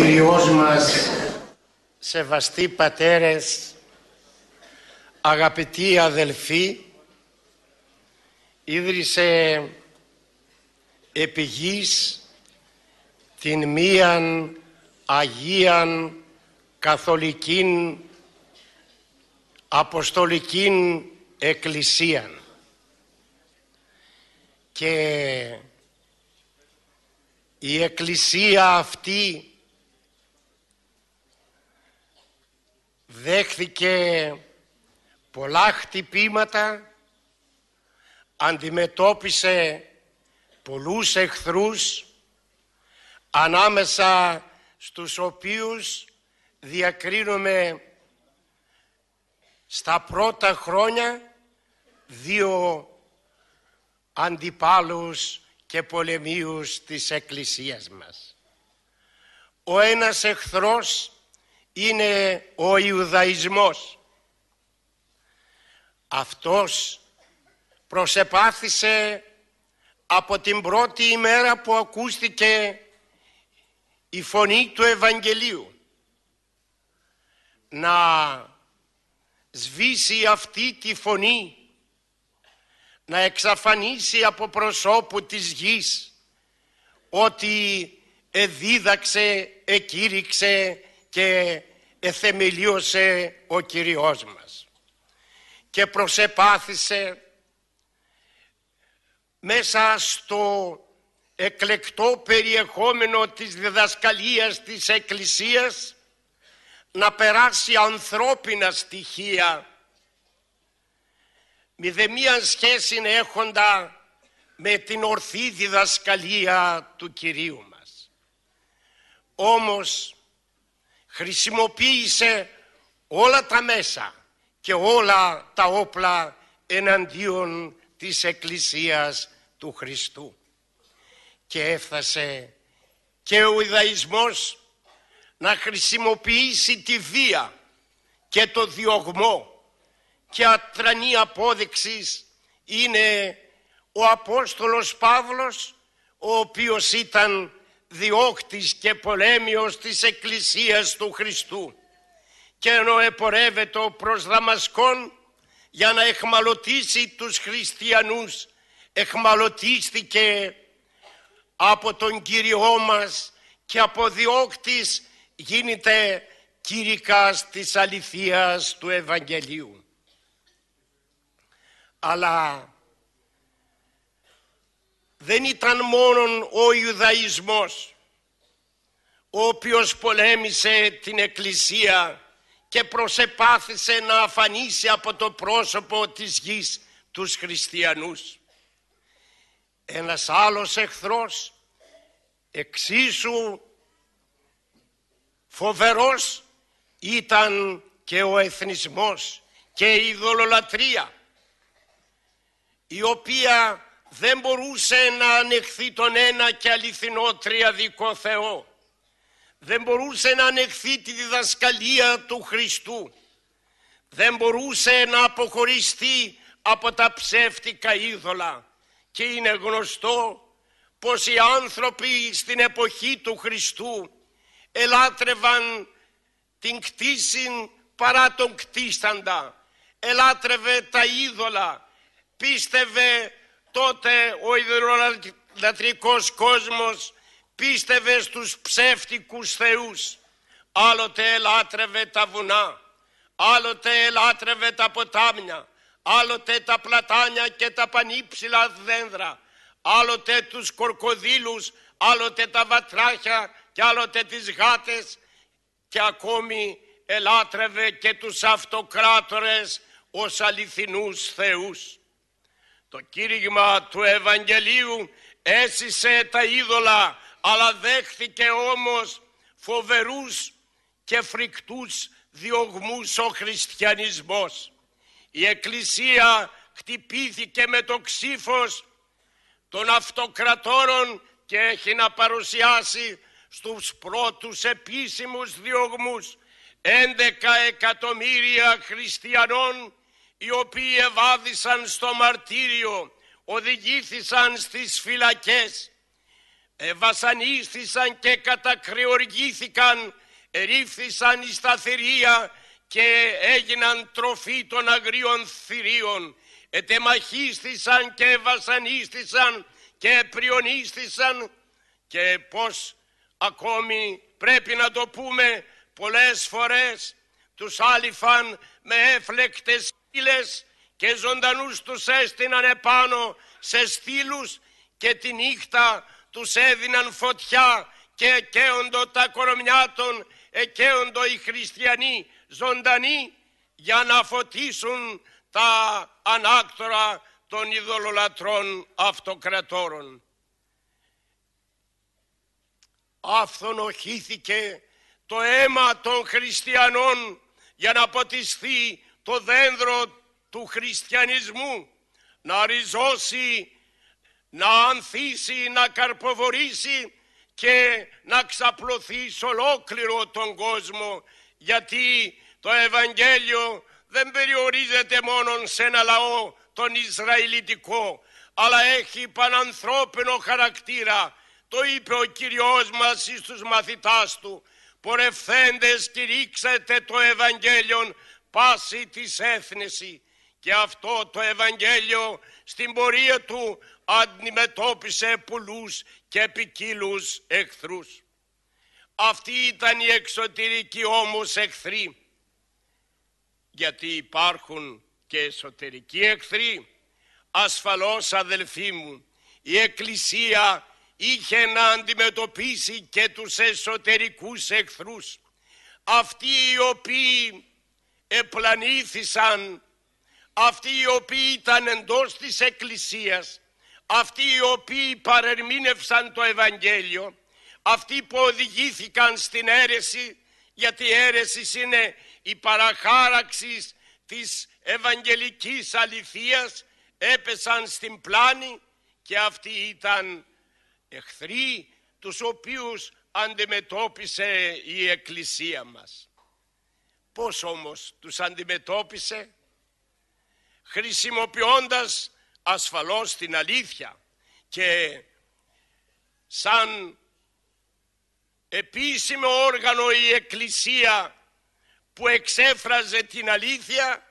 Κύριός μας. Σεβαστοί πατέρες, αγαπητοί αδελφοί, ίδρυσε επί την μίαν Αγίαν Καθολικήν Αποστολικήν Εκκλησίαν και η Εκκλησία αυτή δέχθηκε πολλά χτυπήματα, αντιμετώπισε πολλούς εχθρούς, ανάμεσα στους οποίους διακρίνουμε στα πρώτα χρόνια δύο αντιπάλους και πολεμίους της Εκκλησίας μας. Ο ένας εχθρός είναι ο Ιουδαϊσμός. Αυτός προσεπάθησε από την πρώτη ημέρα που ακούστηκε η φωνή του Ευαγγελίου να σβήσει αυτή τη φωνή να εξαφανίσει από προσώπου της γης ότι εδίδαξε, εκήρυξε και εθεμελίωσε ο Κυριός μας και προσεπάθησε μέσα στο εκλεκτό περιεχόμενο της διδασκαλίας της Εκκλησίας να περάσει ανθρώπινα στοιχεία μη δε σχέση έχοντα με την ορθή διδασκαλία του Κυρίου μας. Όμως χρησιμοποίησε όλα τα μέσα και όλα τα όπλα εναντίον της Εκκλησίας του Χριστού. Και έφτασε και ο Ιδαϊσμός να χρησιμοποιήσει τη βία και το διωγμό και ατρανή απόδειξης είναι ο Απόστολος Παύλος ο οποίος ήταν διώκτης και πολέμιος της Εκκλησίας του Χριστού και ενώ επορεύεται προς Δαμασκόν για να εχμαλωτήσει τους χριστιανούς εχμαλωτίστηκε από τον Κύριό μας και από διώκτης γίνεται κήρυκας της αληθείας του Ευαγγελίου. Αλλά δεν ήταν μόνον ο Ιουδαϊσμός ο οποίος πολέμησε την Εκκλησία και προσεπάθησε να αφανίσει από το πρόσωπο της γης τους χριστιανούς. Ένας άλλος εχθρός, εξίσου φοβερός, ήταν και ο εθνισμός και η Δολολατρία η οποία δεν μπορούσε να ανεχθεί τον ένα και αληθινό τριαδικό Θεό. Δεν μπορούσε να ανεχθεί τη διδασκαλία του Χριστού. Δεν μπορούσε να αποχωριστεί από τα ψεύτικα είδωλα. Και είναι γνωστό πως οι άνθρωποι στην εποχή του Χριστού ελάτρευαν την κτήση παρά τον κτίσταντα. Ελάτρευε τα είδωλα, πίστευε τότε ο ιδεολατρικός κόσμος πίστευε στους ψεύτικους θεούς. Άλλοτε ελάτρευε τα βουνά, άλλοτε ελάτρευε τα ποτάμια, άλλοτε τα πλατάνια και τα πανύψηλα δέντρα, άλλοτε τους κορκοδίλους, άλλοτε τα βατράχια και άλλοτε τις γάτες και ακόμη ελάτρευε και τους αυτοκράτορες ως αληθινούς θεούς. Το κήρυγμα του Ευαγγελίου έσυσε τα είδωλα, αλλά δέχθηκε όμως φοβερούς και φρικτούς διωγμούς ο χριστιανισμός. Η Εκκλησία χτυπήθηκε με το ξύφος των αυτοκρατόρων και έχει να παρουσιάσει στους πρώτους επίσημους διωγμούς 11 εκατομμύρια χριστιανών οι οποίοι ευάδισαν στο μαρτύριο, οδηγήθησαν στις φυλακές, βασανίστησαν και κατακρεοργήθηκαν, εις τα θηρία και έγιναν τροφή των αγρίων θηρίων, ετεμαχίστησαν και βασανίστησαν και πριονίστησαν και πως ακόμη πρέπει να το πούμε πολλές φορές τους άλυφαν με έφλεκτες στήλες και ζωντανούς τους έστειναν επάνω σε στήλους και τη νύχτα τους έδιναν φωτιά και εκαίοντο τα κορομιά των, εκαίοντο οι χριστιανοί ζωντανοί για να φωτίσουν τα ανάκτορα των ειδωλολατρών αυτοκρατόρων. Αυθονοχήθηκε το αίμα των χριστιανών για να ποτιστεί το δέντρο του χριστιανισμού να ριζώσει, να ανθίσει, να καρποβορήσει και να ξαπλωθεί σε ολόκληρο τον κόσμο γιατί το Ευαγγέλιο δεν περιορίζεται μόνο σε ένα λαό τον Ισραηλιτικό αλλά έχει πανανθρώπινο χαρακτήρα. Το είπε ο Κυριός μας στους μαθητάς του. Πορευθέντες το Ευαγγέλιο πάση της έθνηση και αυτό το Ευαγγέλιο στην πορεία του αντιμετώπισε πολλούς και ποικίλους εχθρούς. Αυτή ήταν η εξωτερική όμως εχθροί γιατί υπάρχουν και εσωτερικοί εχθροί. Ασφαλώς αδελφοί μου, η Εκκλησία είχε να αντιμετωπίσει και τους εσωτερικούς εχθρούς. Αυτοί οι οποίοι επλανήθησαν αυτοί οι οποίοι ήταν εντός της Εκκλησίας, αυτοί οι οποίοι παρερμήνευσαν το Ευαγγέλιο, αυτοί που οδηγήθηκαν στην αίρεση, γιατί η αίρεση είναι η παραχάραξης της Ευαγγελικής αληθείας, έπεσαν στην πλάνη και αυτοί ήταν εχθροί τους οποίους αντιμετώπισε η Εκκλησία μας. Πώς όμως τους αντιμετώπισε χρησιμοποιώντας ασφαλώς την αλήθεια και σαν επίσημο όργανο η Εκκλησία που εξέφραζε την αλήθεια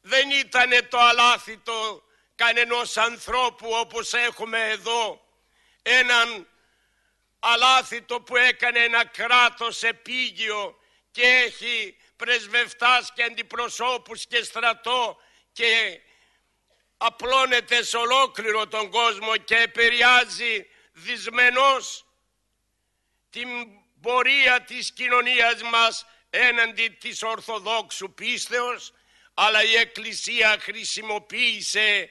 δεν ήταν το αλάθητο κανενός ανθρώπου όπως έχουμε εδώ έναν αλάθητο που έκανε ένα κράτος επίγειο και έχει πρεσβευτάς και αντιπροσώπους και στρατό και απλώνεται σε ολόκληρο τον κόσμο και επηρεάζει δυσμενώς την πορεία της κοινωνίας μας έναντι της Ορθοδόξου πίστεως, αλλά η Εκκλησία χρησιμοποίησε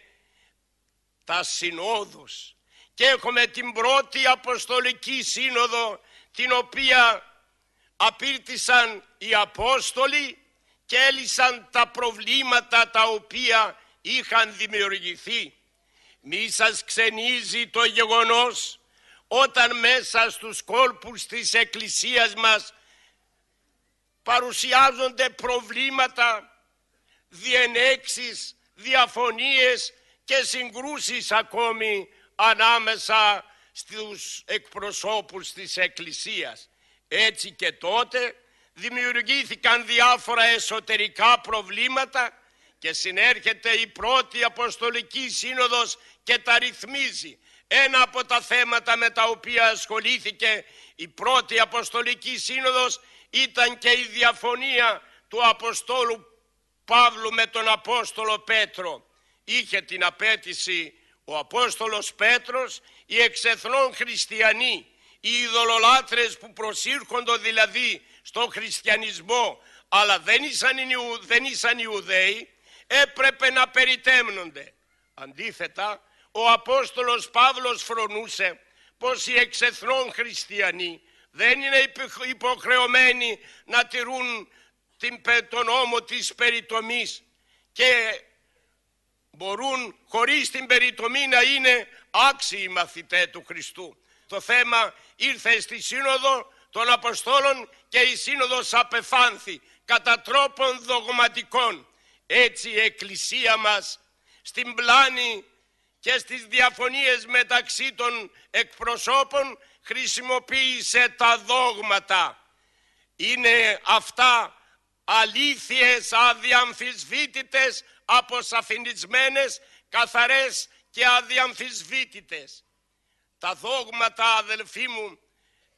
τα συνόδους. Και έχουμε την πρώτη Αποστολική Σύνοδο, την οποία απήρτησαν οι Απόστολοι και τα προβλήματα τα οποία είχαν δημιουργηθεί. Μη σας ξενίζει το γεγονός όταν μέσα στους κόλπους της Εκκλησίας μας παρουσιάζονται προβλήματα, διενέξεις, διαφωνίες και συγκρούσεις ακόμη ανάμεσα στους εκπροσώπους της Εκκλησίας. Έτσι και τότε δημιουργήθηκαν διάφορα εσωτερικά προβλήματα και συνέρχεται η πρώτη Αποστολική Σύνοδος και τα ρυθμίζει. Ένα από τα θέματα με τα οποία ασχολήθηκε η πρώτη Αποστολική Σύνοδος ήταν και η διαφωνία του Αποστόλου Παύλου με τον Απόστολο Πέτρο. Είχε την απέτηση ο Απόστολος Πέτρος, οι εξεθνών χριστιανοί, οι ειδωλολάτρες που προσήρχονται δηλαδή στον χριστιανισμό αλλά δεν ήσαν, Ιου, δεν ήσαν Ιουδαίοι έπρεπε να περιτέμνονται. Αντίθετα ο Απόστολος Παύλος φρονούσε πως οι εξεθρών χριστιανοί δεν είναι υποχρεωμένοι να τηρούν την, τον νόμο της περιτομής και μπορούν χωρίς την περιτομή να είναι άξιοι μαθητές του Χριστού. Το θέμα ήρθε στη Σύνοδο των Αποστόλων και η Σύνοδος απεφάνθη κατά τρόπων δογματικών. Έτσι η Εκκλησία μας στην πλάνη και στις διαφωνίες μεταξύ των εκπροσώπων χρησιμοποίησε τα δόγματα. Είναι αυτά αλήθειες, αδιαμφισβήτητες, αποσαφηνισμένες, καθαρές και αδιαμφισβήτητες. Τα δόγματα, αδελφοί μου,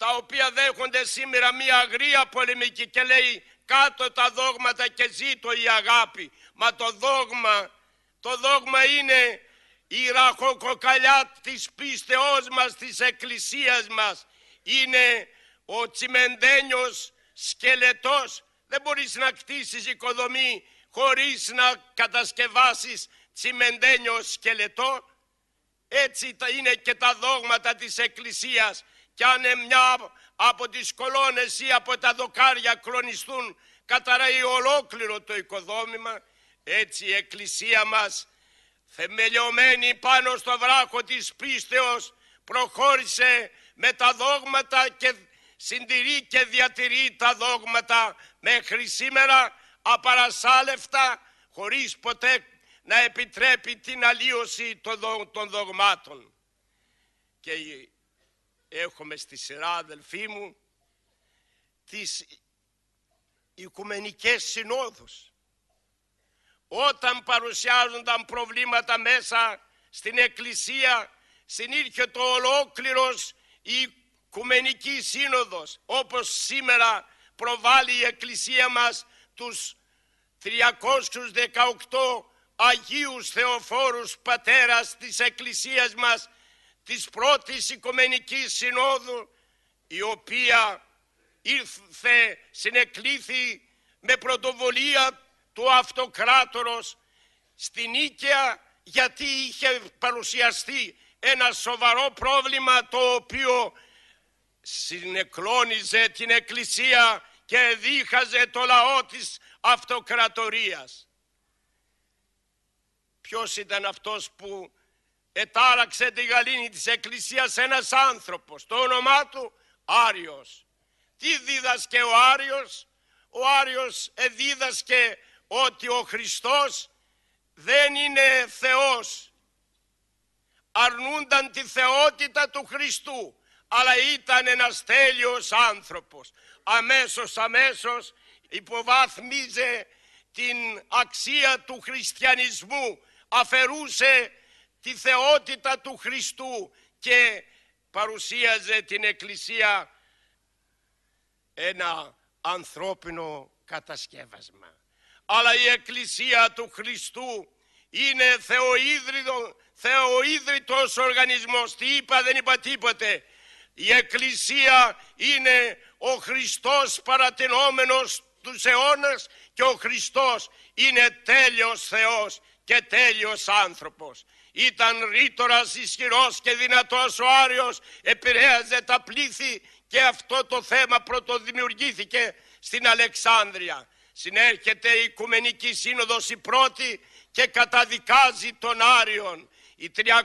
τα οποία δέχονται σήμερα μία αγρία πολεμική και λέει κάτω τα δόγματα και ζήτω η αγάπη. Μα το δόγμα, το δόγμα είναι η ραχοκοκαλιά της πίστεώς μας, της εκκλησίας μας. Είναι ο τσιμεντένιος σκελετός. Δεν μπορείς να κτίσεις οικοδομή χωρίς να κατασκευάσεις τσιμεντένιο σκελετό. Έτσι είναι και τα δόγματα της Εκκλησίας κι αν μια από τις κολόνες ή από τα δοκάρια κρονιστούν καταραίει ολόκληρο το οικοδόμημα, έτσι η απο τα δοκαρια κλονιστουν καταραει ολοκληρο το οικοδομημα ετσι η εκκλησια μας θεμελιωμένη πάνω στο βράχο της πίστεως προχώρησε με τα δόγματα και συντηρεί και διατηρεί τα δόγματα μέχρι σήμερα απαρασάλευτα χωρίς ποτέ να επιτρέπει την αλλίωση των δογμάτων. Και έχουμε στη σειρά αδελφοί μου τις οικουμενικές συνόδους. Όταν παρουσιάζονταν προβλήματα μέσα στην Εκκλησία συνήρχε το ολόκληρος η Οικουμενική Σύνοδος όπως σήμερα προβάλλει η Εκκλησία μας τους 318 Αγίους Θεοφόρους Πατέρας της Εκκλησίας μας της πρώτης Οικομενικής Συνόδου η οποία ήρθε συνεκλήθη με πρωτοβολία του αυτοκράτορος στην Ίκαια γιατί είχε παρουσιαστεί ένα σοβαρό πρόβλημα το οποίο συνεκλώνιζε την Εκκλησία και δίχαζε το λαό της αυτοκρατορίας. Ποιος ήταν αυτός που ετάραξε τη γαλήνη της Εκκλησίας ένας άνθρωπος, το όνομά του Άριος. Τι δίδασκε ο Άριος, ο Άριος εδίδασκε ότι ο Χριστός δεν είναι Θεός. Αρνούνταν τη θεότητα του Χριστού, αλλά ήταν ένας τέλειος άνθρωπος. Αμέσως, αμέσως υποβάθμιζε την αξία του χριστιανισμού, αφαιρούσε τη θεότητα του Χριστού και παρουσίαζε την Εκκλησία ένα ανθρώπινο κατασκεύασμα. Αλλά η Εκκλησία του Χριστού είναι θεοίδρυτο, θεοίδρυτος οργανισμός. Τι είπα, δεν είπα τίποτε. Η Εκκλησία είναι ο Χριστός παρατηνόμενος τους αιώνας και ο Χριστός είναι τέλειος Θεός και τέλειος άνθρωπος. Ήταν ρήτορας ισχυρός και δυνατός ο Άριος, επηρέαζε τα πλήθη και αυτό το θέμα πρωτοδημιουργήθηκε στην Αλεξάνδρεια. Συνέρχεται η Οικουμενική Σύνοδος η πρώτη και καταδικάζει τον Άριον. Οι 318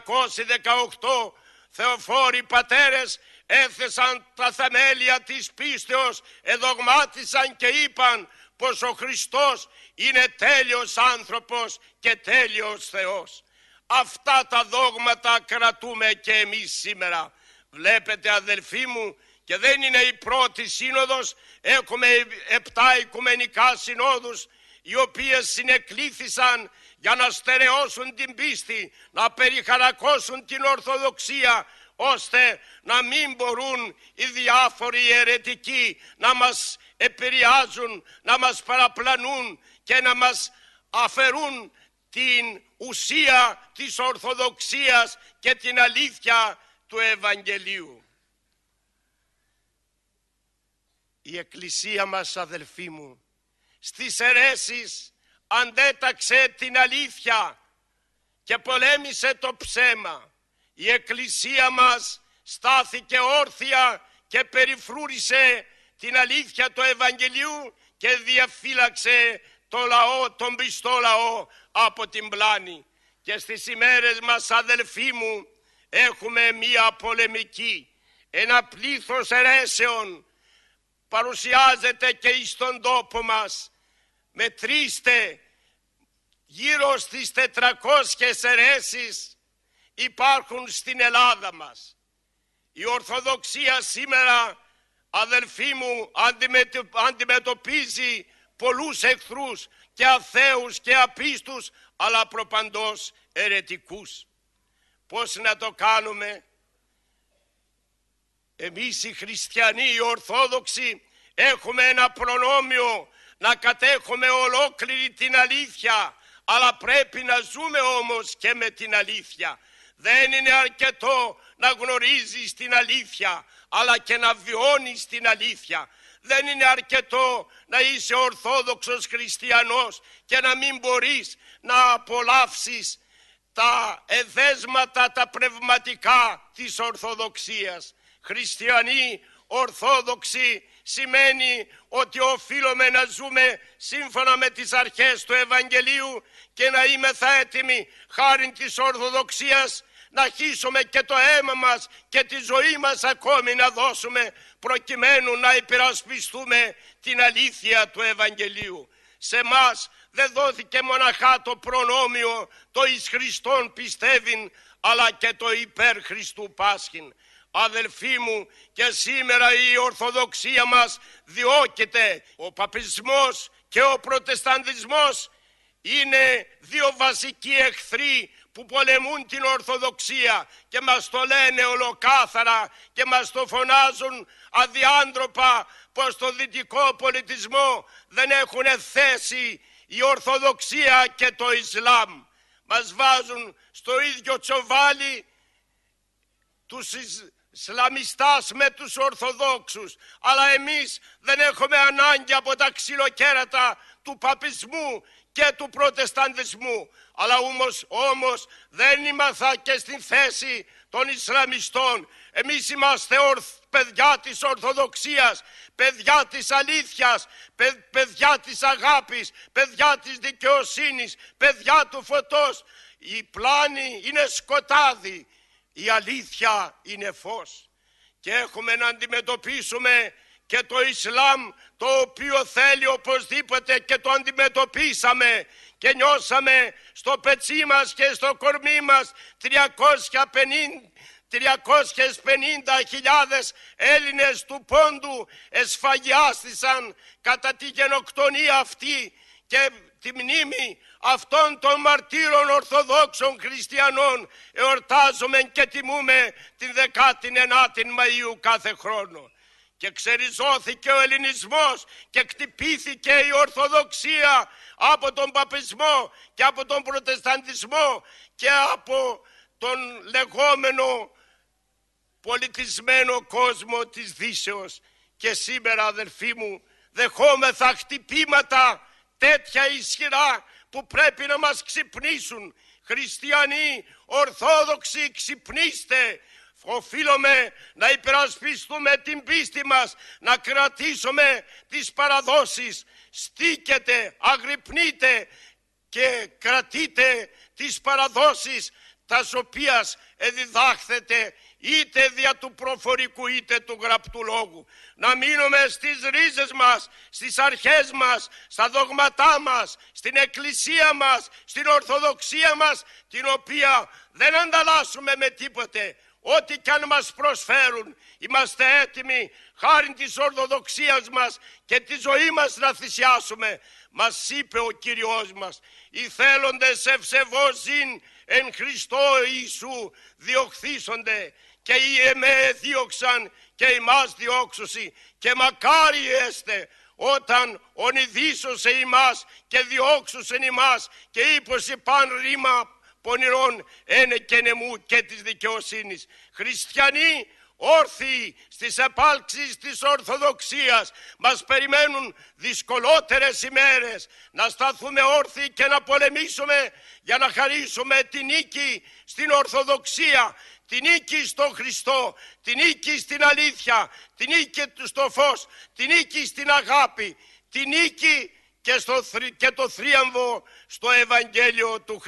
θεοφόροι πατέρες έθεσαν τα θεμέλια της πίστεως, εδογμάτισαν και είπαν πως ο Χριστός είναι τέλειος άνθρωπος και τέλειος Θεός. Αυτά τα δόγματα κρατούμε και εμείς σήμερα. Βλέπετε αδελφοί μου και δεν είναι η πρώτη σύνοδος. Έχουμε επτά οικουμενικά συνόδους οι οποίες συνεκλήθησαν για να στερεώσουν την πίστη, να περιχαρακώσουν την Ορθοδοξία, ώστε να μην μπορούν οι διάφοροι αιρετικοί να μας επηρεάζουν, να μας παραπλανούν και να μας αφαιρούν την ουσία της Ορθοδοξίας και την αλήθεια του Ευαγγελίου. Η Εκκλησία μας, αδελφοί μου, στις αιρέσεις αντέταξε την αλήθεια και πολέμησε το ψέμα. Η Εκκλησία μας στάθηκε όρθια και περιφρούρισε την αλήθεια του Ευαγγελίου και διαφύλαξε το λαό, τον πιστό λαό από την πλάνη. Και στις ημέρες μας αδελφοί μου έχουμε μία πολεμική, ένα πλήθος αιρέσεων παρουσιάζεται και εις τον τόπο μας. Μετρήστε γύρω στις 400 αιρέσεις υπάρχουν στην Ελλάδα μας. Η Ορθοδοξία σήμερα, αδελφοί μου, αντιμετωπίζει πολλούς εχθρούς και αθέους και απίστους αλλά προπαντός ερετικούς. Πώς να το κάνουμε. Εμείς οι χριστιανοί, οι Ορθόδοξοι έχουμε ένα προνόμιο να κατέχουμε ολόκληρη την αλήθεια αλλά πρέπει να ζούμε όμως και με την αλήθεια. Δεν είναι αρκετό να γνωρίζεις την αλήθεια αλλά και να βιώνεις την αλήθεια δεν είναι αρκετό να είσαι ορθόδοξος χριστιανός και να μην μπορείς να απολαύσεις τα εδέσματα τα πνευματικά της Ορθοδοξίας. Χριστιανοί Ορθόδοξοι σημαίνει ότι οφείλουμε να ζούμε σύμφωνα με τις αρχές του Ευαγγελίου και να θα έτοιμοι χάρη της Ορθοδοξίας να χύσουμε και το αίμα μας και τη ζωή μας ακόμη να δώσουμε προκειμένου να υπερασπιστούμε την αλήθεια του Ευαγγελίου. Σε εμά δεν δόθηκε μοναχά το προνόμιο το εις Χριστόν πιστεύειν αλλά και το υπέρ Χριστού Πάσχην. Αδελφοί μου και σήμερα η Ορθοδοξία μας διώκεται. Ο παπισμός και ο προτεσταντισμός είναι δύο βασικοί εχθροί που πολεμούν την Ορθοδοξία και μας το λένε ολοκάθαρα και μας το φωνάζουν αδιάντροπα πως το δυτικό πολιτισμό δεν έχουν θέση η Ορθοδοξία και το Ισλάμ. Μας βάζουν στο ίδιο τσοβάλι τους Ισλαμιστάς με τους Ορθοδόξους. Αλλά εμείς δεν έχουμε ανάγκη από τα ξυλοκέρατα του παπισμού και του προτεσταντισμού. Αλλά όμως, όμως δεν ήμαθα και στην θέση των Ισλαμιστών. Εμείς είμαστε ορθ, παιδιά της Ορθοδοξίας, παιδιά της αλήθειας, παιδιά της αγάπης, παιδιά της δικαιοσύνης, παιδιά του φωτός. Η πλάνη είναι σκοτάδι, η αλήθεια είναι φως. Και έχουμε να αντιμετωπίσουμε και το Ισλάμ το οποίο θέλει οπωσδήποτε και το αντιμετωπίσαμε και νιώσαμε στο πετσί μας και στο κορμί μας 350 350.000 Έλληνες του πόντου εσφαγιάστησαν κατά τη γενοκτονία αυτή και τη μνήμη αυτών των μαρτύρων Ορθοδόξων Χριστιανών εορτάζουμε και τιμούμε την 19η Μαΐου κάθε χρόνο και ξεριζώθηκε ο ελληνισμός και χτυπήθηκε η Ορθοδοξία από τον παπισμό και από τον Προτεσταντισμό και από τον λεγόμενο πολιτισμένο κόσμο της Δύσεως. Και σήμερα αδερφοί μου δεχόμεθα χτυπήματα τέτοια ισχυρά που πρέπει να μας ξυπνήσουν. Χριστιανοί, Ορθόδοξοι, ξυπνήστε! οφείλουμε να υπερασπιστούμε την πίστη μας, να κρατήσουμε τις παραδόσεις. Στήκετε, αγρυπνείτε και κρατείτε τις παραδόσεις τας οποίας εδιδάχθετε είτε δια του προφορικού είτε του γραπτού λόγου. Να μείνουμε στις ρίζες μας, στις αρχές μας, στα δογματά μας, στην εκκλησία μας, στην ορθοδοξία μας, την οποία δεν ανταλλάσσουμε με τίποτε, Ό,τι κι αν μας προσφέρουν, είμαστε έτοιμοι χάρη της Ορθοδοξίας μας και τη ζωή μας να θυσιάσουμε. Μας είπε ο Κύριος μας, οι θέλοντες ευσεβόζειν εν Χριστώ Ιησού διωχθήσονται και οι εμέ δίωξαν και εμάς διώξουσι και μακάρι έστε όταν ονειδήσωσε ημάς και διώξουσεν ημάς και είπωσε παν ρήμα πονηρών ένε και νεμού και της δικαιοσύνης. Χριστιανοί όρθιοι στις επάλξεις της Ορθοδοξίας. Μας περιμένουν δυσκολότερες ημέρες να σταθούμε όρθιοι και να πολεμήσουμε για να χαρίσουμε την νίκη στην Ορθοδοξία, την νίκη στον Χριστό, την νίκη στην αλήθεια, την νίκη στο φως, την νίκη στην αγάπη, την νίκη και, στο, και το θρίαμβο στο Ευαγγέλιο του Χριστού.